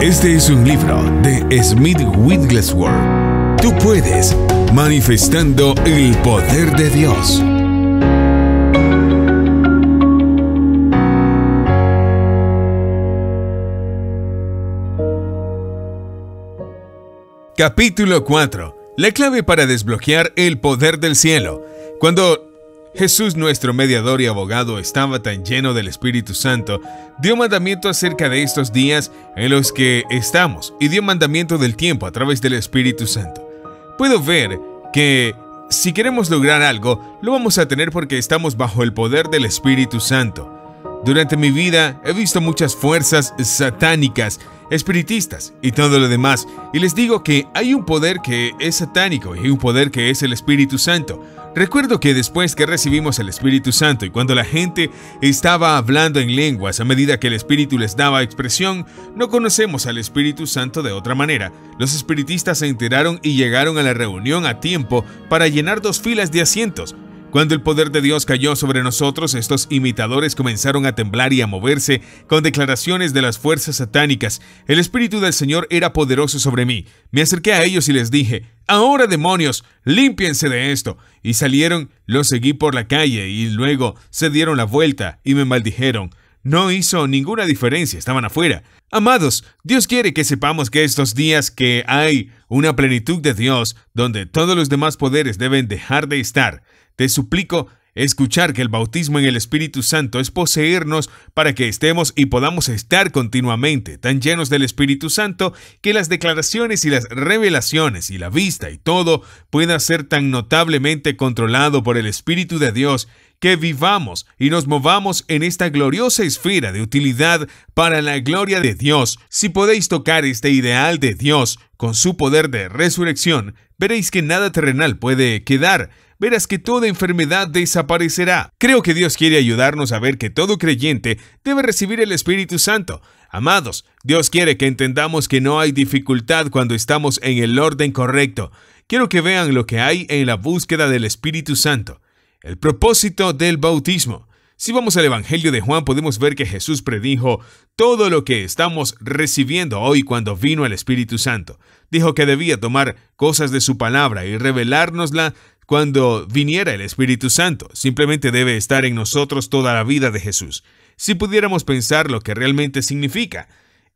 Este es un libro de Smith Wigglesworth. Tú puedes, manifestando el poder de Dios. Capítulo 4. La clave para desbloquear el poder del cielo. Cuando Jesús nuestro mediador y abogado estaba tan lleno del Espíritu Santo, dio mandamiento acerca de estos días en los que estamos y dio mandamiento del tiempo a través del Espíritu Santo. Puedo ver que si queremos lograr algo, lo vamos a tener porque estamos bajo el poder del Espíritu Santo. Durante mi vida he visto muchas fuerzas satánicas espiritistas y todo lo demás, y les digo que hay un poder que es satánico y un poder que es el Espíritu Santo. Recuerdo que después que recibimos el Espíritu Santo y cuando la gente estaba hablando en lenguas a medida que el Espíritu les daba expresión, no conocemos al Espíritu Santo de otra manera. Los espiritistas se enteraron y llegaron a la reunión a tiempo para llenar dos filas de asientos, cuando el poder de Dios cayó sobre nosotros, estos imitadores comenzaron a temblar y a moverse con declaraciones de las fuerzas satánicas. El Espíritu del Señor era poderoso sobre mí. Me acerqué a ellos y les dije, Ahora demonios, límpiense de esto. Y salieron, los seguí por la calle y luego se dieron la vuelta y me maldijeron. No hizo ninguna diferencia, estaban afuera. Amados, Dios quiere que sepamos que estos días que hay una plenitud de Dios, donde todos los demás poderes deben dejar de estar, te suplico escuchar que el bautismo en el Espíritu Santo es poseernos para que estemos y podamos estar continuamente tan llenos del Espíritu Santo que las declaraciones y las revelaciones y la vista y todo pueda ser tan notablemente controlado por el Espíritu de Dios que vivamos y nos movamos en esta gloriosa esfera de utilidad para la gloria de Dios. Si podéis tocar este ideal de Dios con su poder de resurrección, veréis que nada terrenal puede quedar, verás que toda enfermedad desaparecerá. Creo que Dios quiere ayudarnos a ver que todo creyente debe recibir el Espíritu Santo. Amados, Dios quiere que entendamos que no hay dificultad cuando estamos en el orden correcto. Quiero que vean lo que hay en la búsqueda del Espíritu Santo. El propósito del bautismo. Si vamos al Evangelio de Juan podemos ver que Jesús predijo todo lo que estamos recibiendo hoy cuando vino el Espíritu Santo. Dijo que debía tomar cosas de su palabra y revelárnosla cuando viniera el Espíritu Santo. Simplemente debe estar en nosotros toda la vida de Jesús. Si pudiéramos pensar lo que realmente significa,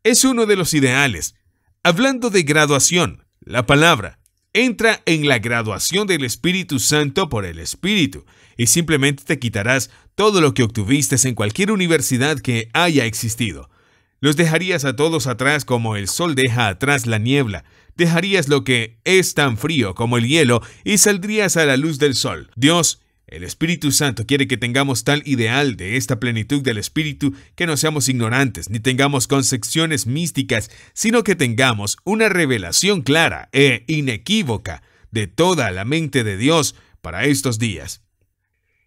es uno de los ideales. Hablando de graduación, la palabra, Entra en la graduación del Espíritu Santo por el Espíritu y simplemente te quitarás todo lo que obtuviste en cualquier universidad que haya existido. Los dejarías a todos atrás como el sol deja atrás la niebla. Dejarías lo que es tan frío como el hielo y saldrías a la luz del sol. Dios el Espíritu Santo quiere que tengamos tal ideal de esta plenitud del Espíritu que no seamos ignorantes ni tengamos concepciones místicas, sino que tengamos una revelación clara e inequívoca de toda la mente de Dios para estos días.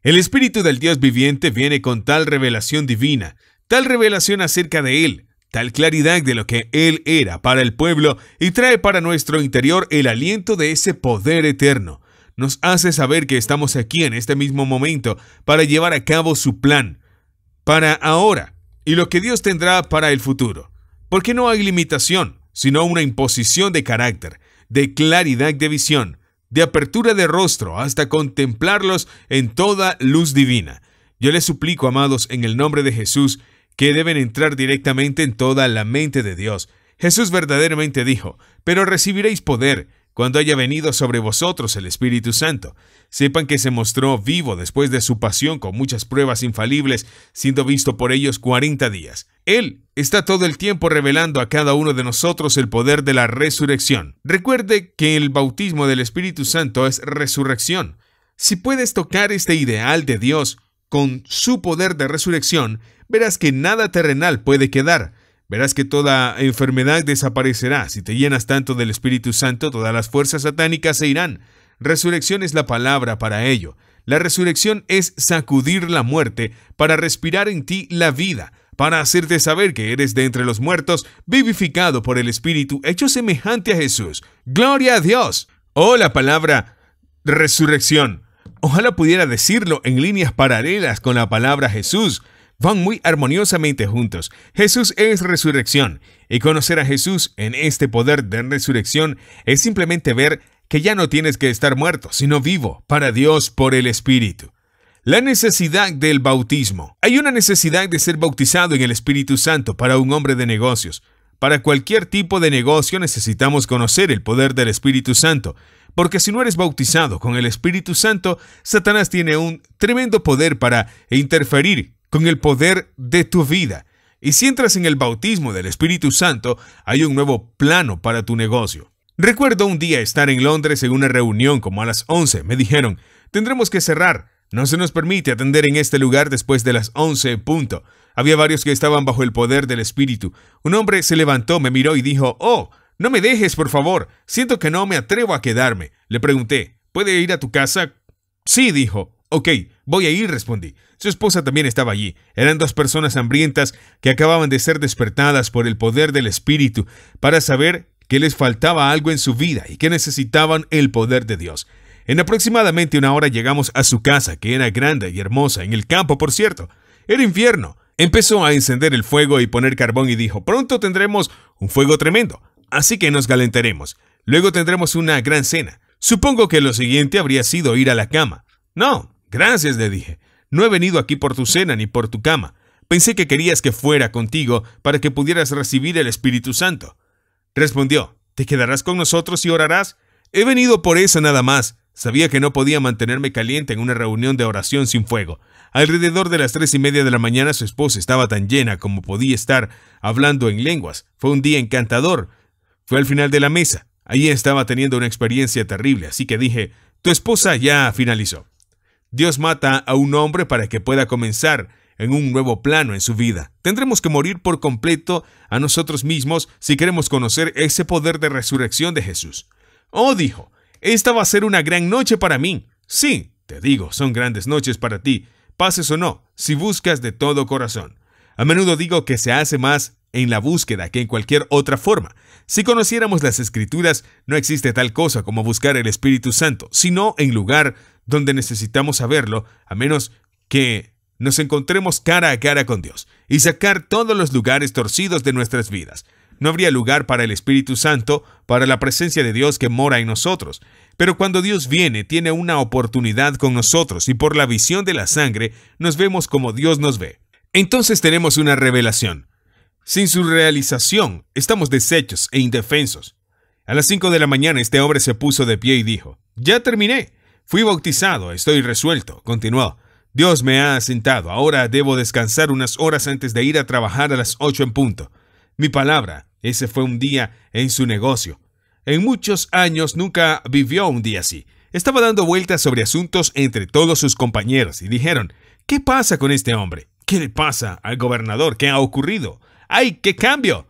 El Espíritu del Dios viviente viene con tal revelación divina, tal revelación acerca de Él, tal claridad de lo que Él era para el pueblo y trae para nuestro interior el aliento de ese poder eterno nos hace saber que estamos aquí en este mismo momento para llevar a cabo su plan, para ahora y lo que Dios tendrá para el futuro. Porque no hay limitación, sino una imposición de carácter, de claridad de visión, de apertura de rostro hasta contemplarlos en toda luz divina. Yo les suplico, amados, en el nombre de Jesús, que deben entrar directamente en toda la mente de Dios. Jesús verdaderamente dijo, pero recibiréis poder cuando haya venido sobre vosotros el Espíritu Santo. Sepan que se mostró vivo después de su pasión con muchas pruebas infalibles, siendo visto por ellos cuarenta días. Él está todo el tiempo revelando a cada uno de nosotros el poder de la resurrección. Recuerde que el bautismo del Espíritu Santo es resurrección. Si puedes tocar este ideal de Dios con su poder de resurrección, verás que nada terrenal puede quedar Verás que toda enfermedad desaparecerá. Si te llenas tanto del Espíritu Santo, todas las fuerzas satánicas se irán. Resurrección es la palabra para ello. La resurrección es sacudir la muerte para respirar en ti la vida, para hacerte saber que eres de entre los muertos, vivificado por el Espíritu, hecho semejante a Jesús. Gloria a Dios. Oh, la palabra resurrección. Ojalá pudiera decirlo en líneas paralelas con la palabra Jesús, van muy armoniosamente juntos. Jesús es resurrección, y conocer a Jesús en este poder de resurrección es simplemente ver que ya no tienes que estar muerto, sino vivo para Dios por el Espíritu. La necesidad del bautismo. Hay una necesidad de ser bautizado en el Espíritu Santo para un hombre de negocios. Para cualquier tipo de negocio necesitamos conocer el poder del Espíritu Santo, porque si no eres bautizado con el Espíritu Santo, Satanás tiene un tremendo poder para interferir con el poder de tu vida. Y si entras en el bautismo del Espíritu Santo, hay un nuevo plano para tu negocio. Recuerdo un día estar en Londres en una reunión como a las 11. Me dijeron, tendremos que cerrar. No se nos permite atender en este lugar después de las 11. Punto. Había varios que estaban bajo el poder del Espíritu. Un hombre se levantó, me miró y dijo, Oh, no me dejes, por favor. Siento que no me atrevo a quedarme. Le pregunté, ¿puede ir a tu casa? Sí, dijo. Ok, Voy a ir, respondí. Su esposa también estaba allí. Eran dos personas hambrientas que acababan de ser despertadas por el poder del Espíritu para saber que les faltaba algo en su vida y que necesitaban el poder de Dios. En aproximadamente una hora llegamos a su casa, que era grande y hermosa, en el campo, por cierto. Era infierno. Empezó a encender el fuego y poner carbón y dijo, pronto tendremos un fuego tremendo, así que nos calentaremos. Luego tendremos una gran cena. Supongo que lo siguiente habría sido ir a la cama. No, Gracias, le dije. No he venido aquí por tu cena ni por tu cama. Pensé que querías que fuera contigo para que pudieras recibir el Espíritu Santo. Respondió, ¿te quedarás con nosotros y orarás? He venido por eso nada más. Sabía que no podía mantenerme caliente en una reunión de oración sin fuego. Alrededor de las tres y media de la mañana su esposa estaba tan llena como podía estar hablando en lenguas. Fue un día encantador. Fue al final de la mesa. Allí estaba teniendo una experiencia terrible, así que dije, tu esposa ya finalizó. Dios mata a un hombre para que pueda comenzar en un nuevo plano en su vida. Tendremos que morir por completo a nosotros mismos si queremos conocer ese poder de resurrección de Jesús. Oh, dijo, esta va a ser una gran noche para mí. Sí, te digo, son grandes noches para ti, pases o no, si buscas de todo corazón. A menudo digo que se hace más en la búsqueda que en cualquier otra forma. Si conociéramos las escrituras, no existe tal cosa como buscar el Espíritu Santo, sino en lugar donde necesitamos saberlo, a menos que nos encontremos cara a cara con Dios, y sacar todos los lugares torcidos de nuestras vidas. No habría lugar para el Espíritu Santo, para la presencia de Dios que mora en nosotros. Pero cuando Dios viene, tiene una oportunidad con nosotros y por la visión de la sangre nos vemos como Dios nos ve. Entonces tenemos una revelación. Sin su realización, estamos deshechos e indefensos. A las 5 de la mañana este hombre se puso de pie y dijo, Ya terminé. Fui bautizado, estoy resuelto, continuó. Dios me ha asentado, ahora debo descansar unas horas antes de ir a trabajar a las ocho en punto. Mi palabra, ese fue un día en su negocio. En muchos años nunca vivió un día así. Estaba dando vueltas sobre asuntos entre todos sus compañeros y dijeron, ¿qué pasa con este hombre? ¿Qué le pasa al gobernador? ¿Qué ha ocurrido? ¡Ay, qué cambio!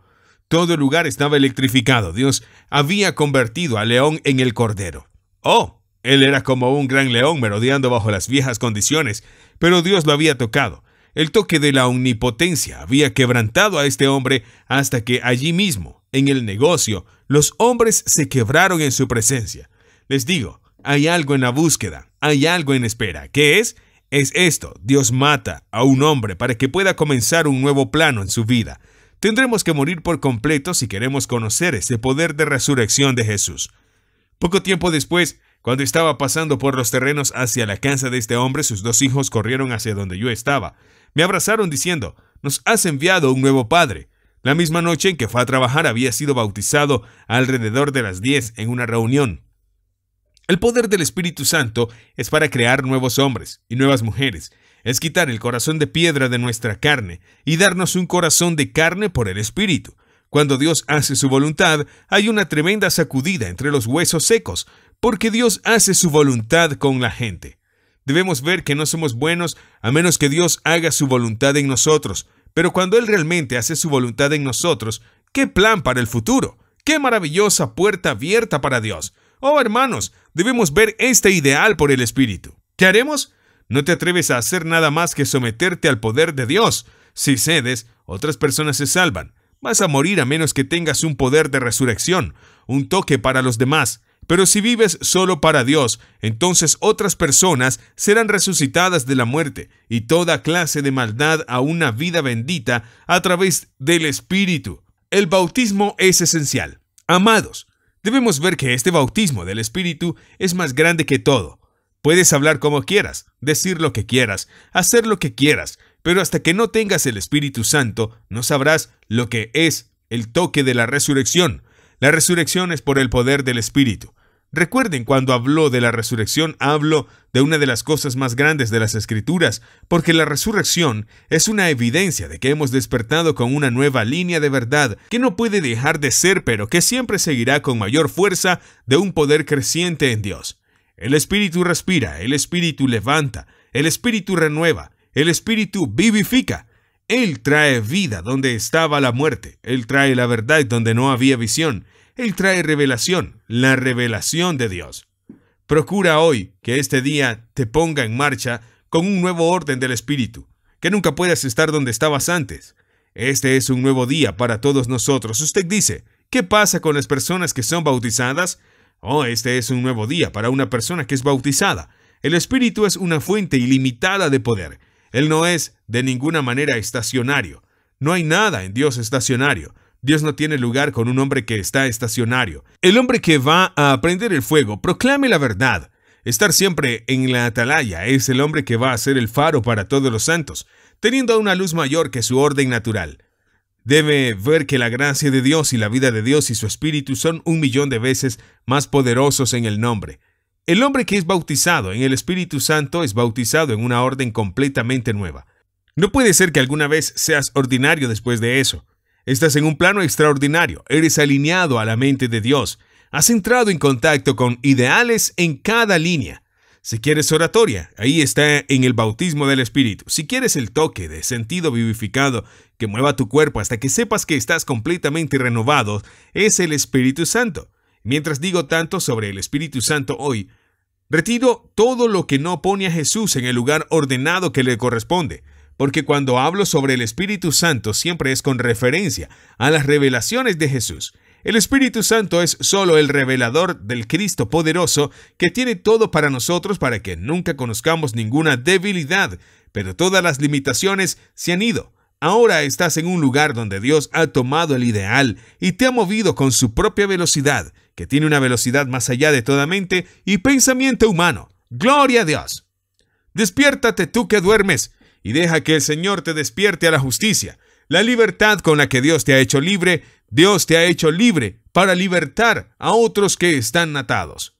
Todo el lugar estaba electrificado. Dios había convertido a León en el Cordero. ¡Oh! Él era como un gran león merodeando bajo las viejas condiciones, pero Dios lo había tocado. El toque de la omnipotencia había quebrantado a este hombre hasta que allí mismo, en el negocio, los hombres se quebraron en su presencia. Les digo, hay algo en la búsqueda, hay algo en espera. ¿Qué es? Es esto, Dios mata a un hombre para que pueda comenzar un nuevo plano en su vida. Tendremos que morir por completo si queremos conocer ese poder de resurrección de Jesús. Poco tiempo después, cuando estaba pasando por los terrenos hacia la casa de este hombre, sus dos hijos corrieron hacia donde yo estaba. Me abrazaron diciendo, nos has enviado un nuevo padre. La misma noche en que fue a trabajar había sido bautizado alrededor de las 10 en una reunión. El poder del Espíritu Santo es para crear nuevos hombres y nuevas mujeres, es quitar el corazón de piedra de nuestra carne y darnos un corazón de carne por el Espíritu. Cuando Dios hace su voluntad, hay una tremenda sacudida entre los huesos secos, porque Dios hace su voluntad con la gente. Debemos ver que no somos buenos a menos que Dios haga su voluntad en nosotros, pero cuando Él realmente hace su voluntad en nosotros, ¡qué plan para el futuro! ¡Qué maravillosa puerta abierta para Dios! Oh hermanos, debemos ver este ideal por el Espíritu. ¿Qué haremos? No te atreves a hacer nada más que someterte al poder de Dios. Si cedes, otras personas se salvan. Vas a morir a menos que tengas un poder de resurrección, un toque para los demás. Pero si vives solo para Dios, entonces otras personas serán resucitadas de la muerte y toda clase de maldad a una vida bendita a través del Espíritu. El bautismo es esencial. Amados, debemos ver que este bautismo del Espíritu es más grande que todo. Puedes hablar como quieras, decir lo que quieras, hacer lo que quieras, pero hasta que no tengas el Espíritu Santo, no sabrás lo que es el toque de la resurrección, la resurrección es por el poder del Espíritu. Recuerden, cuando habló de la resurrección, hablo de una de las cosas más grandes de las Escrituras, porque la resurrección es una evidencia de que hemos despertado con una nueva línea de verdad que no puede dejar de ser, pero que siempre seguirá con mayor fuerza de un poder creciente en Dios. El Espíritu respira, el Espíritu levanta, el Espíritu renueva, el Espíritu vivifica. Él trae vida donde estaba la muerte, Él trae la verdad donde no había visión, él trae revelación, la revelación de Dios. Procura hoy que este día te ponga en marcha con un nuevo orden del Espíritu, que nunca puedas estar donde estabas antes. Este es un nuevo día para todos nosotros. Usted dice, ¿qué pasa con las personas que son bautizadas? Oh, este es un nuevo día para una persona que es bautizada. El Espíritu es una fuente ilimitada de poder. Él no es de ninguna manera estacionario. No hay nada en Dios estacionario. Dios no tiene lugar con un hombre que está estacionario. El hombre que va a prender el fuego proclame la verdad. Estar siempre en la atalaya es el hombre que va a ser el faro para todos los santos, teniendo una luz mayor que su orden natural. Debe ver que la gracia de Dios y la vida de Dios y su espíritu son un millón de veces más poderosos en el nombre. El hombre que es bautizado en el Espíritu Santo es bautizado en una orden completamente nueva. No puede ser que alguna vez seas ordinario después de eso. Estás en un plano extraordinario, eres alineado a la mente de Dios, has entrado en contacto con ideales en cada línea. Si quieres oratoria, ahí está en el bautismo del Espíritu. Si quieres el toque de sentido vivificado que mueva tu cuerpo hasta que sepas que estás completamente renovado, es el Espíritu Santo. Mientras digo tanto sobre el Espíritu Santo hoy, retiro todo lo que no pone a Jesús en el lugar ordenado que le corresponde porque cuando hablo sobre el Espíritu Santo siempre es con referencia a las revelaciones de Jesús. El Espíritu Santo es solo el revelador del Cristo poderoso que tiene todo para nosotros para que nunca conozcamos ninguna debilidad, pero todas las limitaciones se han ido. Ahora estás en un lugar donde Dios ha tomado el ideal y te ha movido con su propia velocidad, que tiene una velocidad más allá de toda mente y pensamiento humano. Gloria a Dios. Despiértate tú que duermes y deja que el Señor te despierte a la justicia. La libertad con la que Dios te ha hecho libre, Dios te ha hecho libre para libertar a otros que están atados.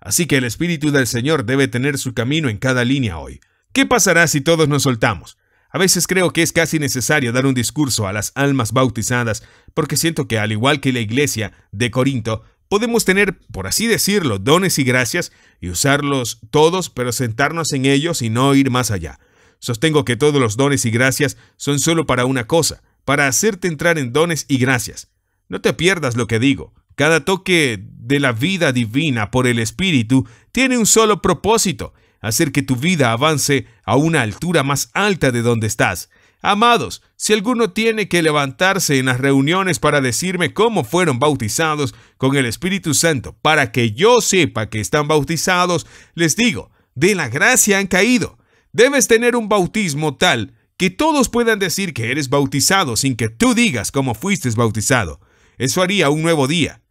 Así que el Espíritu del Señor debe tener su camino en cada línea hoy. ¿Qué pasará si todos nos soltamos? A veces creo que es casi necesario dar un discurso a las almas bautizadas, porque siento que al igual que la iglesia de Corinto, podemos tener, por así decirlo, dones y gracias y usarlos todos, pero sentarnos en ellos y no ir más allá. Sostengo que todos los dones y gracias son solo para una cosa, para hacerte entrar en dones y gracias. No te pierdas lo que digo. Cada toque de la vida divina por el Espíritu tiene un solo propósito, hacer que tu vida avance a una altura más alta de donde estás. Amados, si alguno tiene que levantarse en las reuniones para decirme cómo fueron bautizados con el Espíritu Santo, para que yo sepa que están bautizados, les digo, de la gracia han caído. Debes tener un bautismo tal que todos puedan decir que eres bautizado sin que tú digas cómo fuiste bautizado. Eso haría un nuevo día.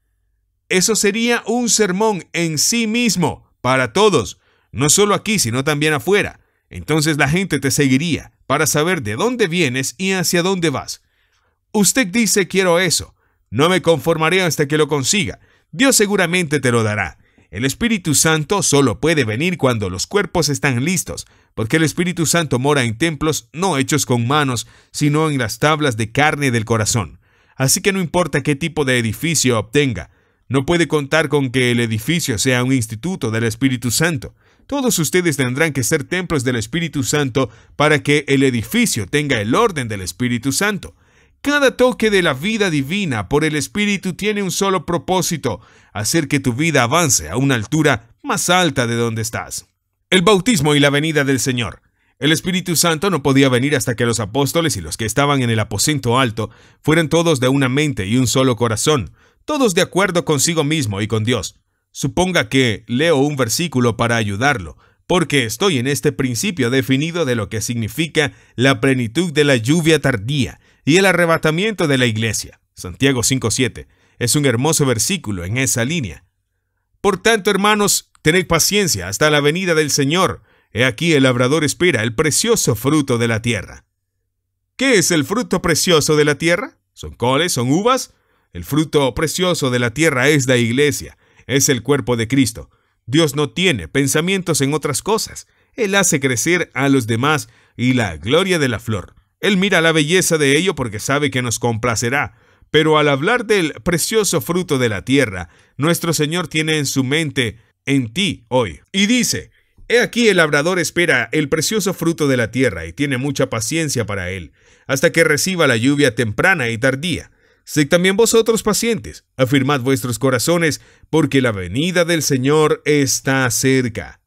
Eso sería un sermón en sí mismo para todos, no solo aquí, sino también afuera. Entonces la gente te seguiría para saber de dónde vienes y hacia dónde vas. Usted dice quiero eso. No me conformaré hasta que lo consiga. Dios seguramente te lo dará. El Espíritu Santo solo puede venir cuando los cuerpos están listos, porque el Espíritu Santo mora en templos no hechos con manos, sino en las tablas de carne del corazón. Así que no importa qué tipo de edificio obtenga, no puede contar con que el edificio sea un instituto del Espíritu Santo. Todos ustedes tendrán que ser templos del Espíritu Santo para que el edificio tenga el orden del Espíritu Santo. Cada toque de la vida divina por el Espíritu tiene un solo propósito, hacer que tu vida avance a una altura más alta de donde estás. El bautismo y la venida del Señor. El Espíritu Santo no podía venir hasta que los apóstoles y los que estaban en el aposento alto fueran todos de una mente y un solo corazón, todos de acuerdo consigo mismo y con Dios. Suponga que leo un versículo para ayudarlo, porque estoy en este principio definido de lo que significa la plenitud de la lluvia tardía y el arrebatamiento de la iglesia. Santiago 5.7. Es un hermoso versículo en esa línea. Por tanto, hermanos, tened paciencia hasta la venida del Señor. He aquí el labrador espera el precioso fruto de la tierra. ¿Qué es el fruto precioso de la tierra? ¿Son coles? ¿Son uvas? El fruto precioso de la tierra es la iglesia, es el cuerpo de Cristo. Dios no tiene pensamientos en otras cosas. Él hace crecer a los demás y la gloria de la flor. Él mira la belleza de ello porque sabe que nos complacerá. Pero al hablar del precioso fruto de la tierra, nuestro Señor tiene en su mente en ti hoy. Y dice, He aquí el labrador espera el precioso fruto de la tierra y tiene mucha paciencia para él, hasta que reciba la lluvia temprana y tardía. Sé también vosotros pacientes, afirmad vuestros corazones, porque la venida del Señor está cerca.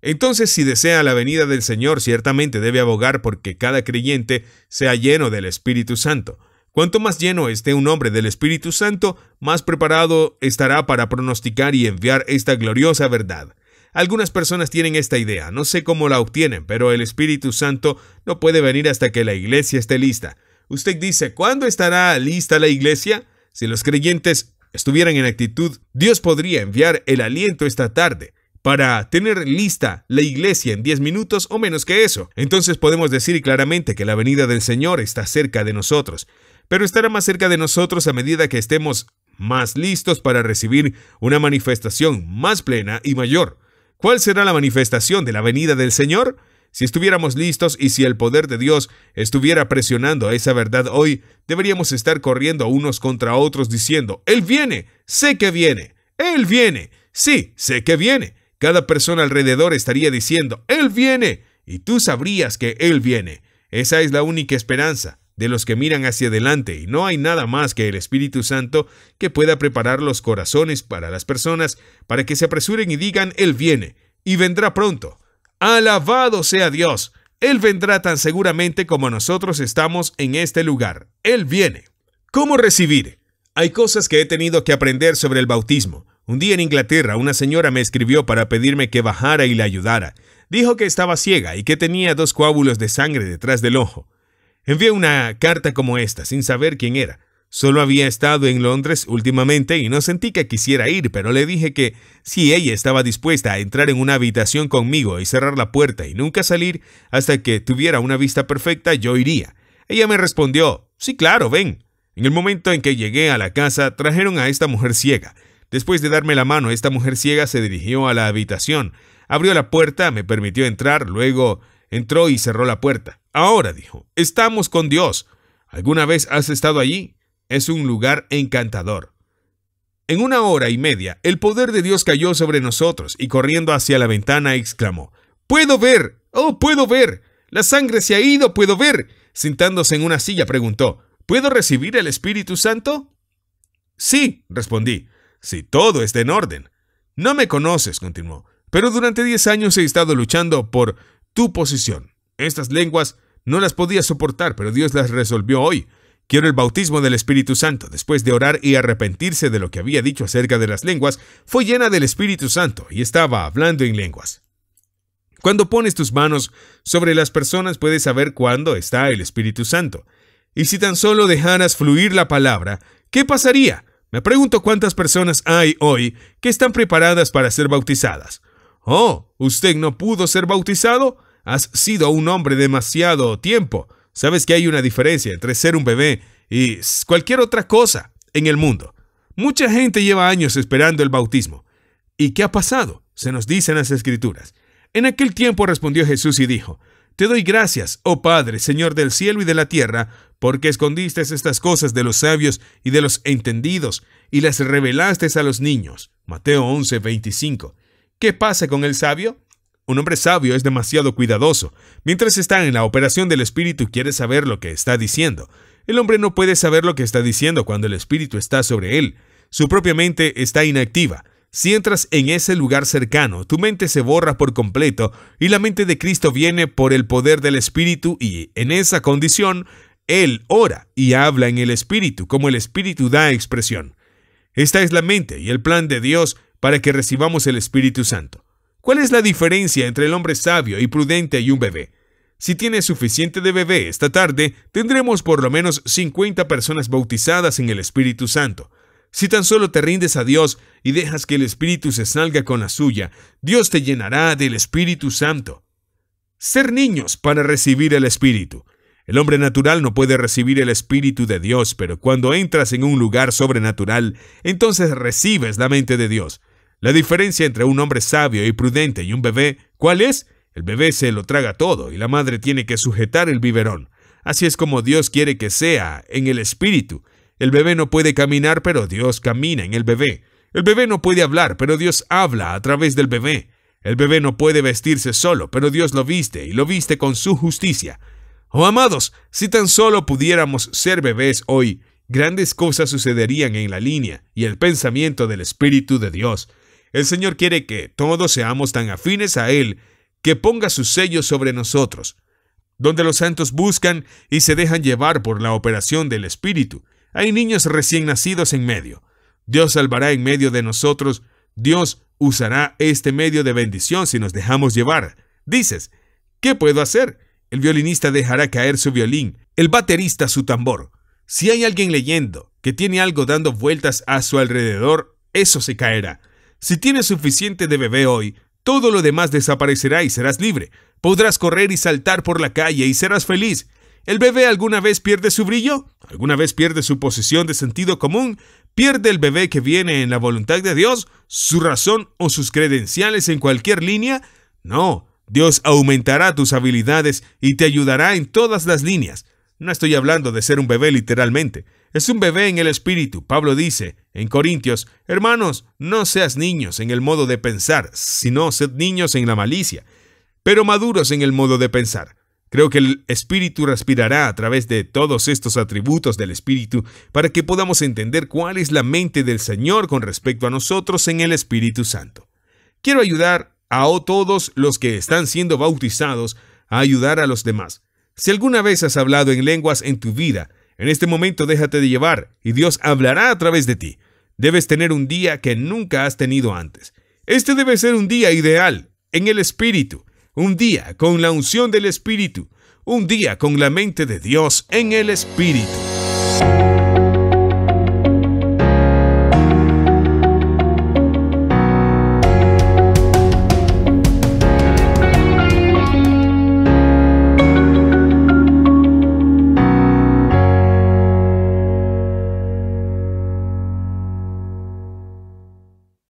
Entonces, si desea la venida del Señor, ciertamente debe abogar porque cada creyente sea lleno del Espíritu Santo. Cuanto más lleno esté un hombre del Espíritu Santo, más preparado estará para pronosticar y enviar esta gloriosa verdad. Algunas personas tienen esta idea, no sé cómo la obtienen, pero el Espíritu Santo no puede venir hasta que la iglesia esté lista. Usted dice, ¿cuándo estará lista la iglesia? Si los creyentes estuvieran en actitud, Dios podría enviar el aliento esta tarde para tener lista la iglesia en 10 minutos o menos que eso. Entonces podemos decir claramente que la venida del Señor está cerca de nosotros pero estará más cerca de nosotros a medida que estemos más listos para recibir una manifestación más plena y mayor. ¿Cuál será la manifestación de la venida del Señor? Si estuviéramos listos y si el poder de Dios estuviera presionando a esa verdad hoy, deberíamos estar corriendo unos contra otros diciendo, Él viene, sé que viene, Él viene, sí, sé que viene. Cada persona alrededor estaría diciendo, Él viene, y tú sabrías que Él viene. Esa es la única esperanza de los que miran hacia adelante y no hay nada más que el Espíritu Santo que pueda preparar los corazones para las personas para que se apresuren y digan Él viene y vendrá pronto. Alabado sea Dios. Él vendrá tan seguramente como nosotros estamos en este lugar. Él viene. ¿Cómo recibir? Hay cosas que he tenido que aprender sobre el bautismo. Un día en Inglaterra una señora me escribió para pedirme que bajara y la ayudara. Dijo que estaba ciega y que tenía dos coágulos de sangre detrás del ojo. Envié una carta como esta, sin saber quién era. Solo había estado en Londres últimamente y no sentí que quisiera ir, pero le dije que si ella estaba dispuesta a entrar en una habitación conmigo y cerrar la puerta y nunca salir hasta que tuviera una vista perfecta, yo iría. Ella me respondió Sí, claro, ven. En el momento en que llegué a la casa, trajeron a esta mujer ciega. Después de darme la mano, esta mujer ciega se dirigió a la habitación, abrió la puerta, me permitió entrar, luego entró y cerró la puerta. Ahora, dijo, estamos con Dios. ¿Alguna vez has estado allí? Es un lugar encantador. En una hora y media, el poder de Dios cayó sobre nosotros y corriendo hacia la ventana exclamó, ¡Puedo ver! ¡Oh, puedo ver! La sangre se ha ido, puedo ver. Sentándose en una silla preguntó, ¿Puedo recibir el Espíritu Santo? Sí, respondí, si todo está en orden. No me conoces, continuó, pero durante diez años he estado luchando por tu posición. Estas lenguas no las podía soportar, pero Dios las resolvió hoy. Quiero el bautismo del Espíritu Santo. Después de orar y arrepentirse de lo que había dicho acerca de las lenguas, fue llena del Espíritu Santo y estaba hablando en lenguas. Cuando pones tus manos sobre las personas puedes saber cuándo está el Espíritu Santo. Y si tan solo dejaras fluir la palabra, ¿qué pasaría? Me pregunto cuántas personas hay hoy que están preparadas para ser bautizadas. Oh, ¿usted no pudo ser bautizado? Has sido un hombre demasiado tiempo. Sabes que hay una diferencia entre ser un bebé y cualquier otra cosa en el mundo. Mucha gente lleva años esperando el bautismo. ¿Y qué ha pasado? Se nos dicen las escrituras. En aquel tiempo respondió Jesús y dijo, Te doy gracias, oh Padre, Señor del cielo y de la tierra, porque escondiste estas cosas de los sabios y de los entendidos, y las revelaste a los niños. Mateo 11, 25. ¿Qué pasa con el sabio? Un hombre sabio es demasiado cuidadoso. Mientras está en la operación del espíritu quiere saber lo que está diciendo. El hombre no puede saber lo que está diciendo cuando el espíritu está sobre él. Su propia mente está inactiva. Si entras en ese lugar cercano, tu mente se borra por completo y la mente de Cristo viene por el poder del espíritu y, en esa condición, Él ora y habla en el espíritu como el espíritu da expresión. Esta es la mente y el plan de Dios para que recibamos el Espíritu Santo. ¿Cuál es la diferencia entre el hombre sabio y prudente y un bebé? Si tienes suficiente de bebé esta tarde, tendremos por lo menos 50 personas bautizadas en el Espíritu Santo. Si tan solo te rindes a Dios y dejas que el Espíritu se salga con la suya, Dios te llenará del Espíritu Santo. Ser niños para recibir el Espíritu. El hombre natural no puede recibir el Espíritu de Dios, pero cuando entras en un lugar sobrenatural, entonces recibes la mente de Dios. La diferencia entre un hombre sabio y prudente y un bebé, ¿cuál es? El bebé se lo traga todo y la madre tiene que sujetar el biberón. Así es como Dios quiere que sea, en el espíritu. El bebé no puede caminar, pero Dios camina en el bebé. El bebé no puede hablar, pero Dios habla a través del bebé. El bebé no puede vestirse solo, pero Dios lo viste y lo viste con su justicia. Oh amados, si tan solo pudiéramos ser bebés hoy, grandes cosas sucederían en la línea y el pensamiento del Espíritu de Dios. El Señor quiere que todos seamos tan afines a Él que ponga su sello sobre nosotros, donde los santos buscan y se dejan llevar por la operación del Espíritu. Hay niños recién nacidos en medio. Dios salvará en medio de nosotros. Dios usará este medio de bendición si nos dejamos llevar. Dices, ¿qué puedo hacer? El violinista dejará caer su violín, el baterista su tambor. Si hay alguien leyendo que tiene algo dando vueltas a su alrededor, eso se caerá. Si tienes suficiente de bebé hoy, todo lo demás desaparecerá y serás libre. Podrás correr y saltar por la calle y serás feliz. El bebé alguna vez pierde su brillo, alguna vez pierde su posición de sentido común, pierde el bebé que viene en la voluntad de Dios, su razón o sus credenciales en cualquier línea. No, Dios aumentará tus habilidades y te ayudará en todas las líneas. No estoy hablando de ser un bebé literalmente, es un bebé en el espíritu. Pablo dice en Corintios, hermanos, no seas niños en el modo de pensar, sino sed niños en la malicia, pero maduros en el modo de pensar. Creo que el espíritu respirará a través de todos estos atributos del espíritu para que podamos entender cuál es la mente del Señor con respecto a nosotros en el Espíritu Santo. Quiero ayudar a todos los que están siendo bautizados a ayudar a los demás. Si alguna vez has hablado en lenguas en tu vida, en este momento déjate de llevar, y Dios hablará a través de ti. Debes tener un día que nunca has tenido antes. Este debe ser un día ideal, en el Espíritu, un día con la unción del Espíritu, un día con la mente de Dios en el Espíritu.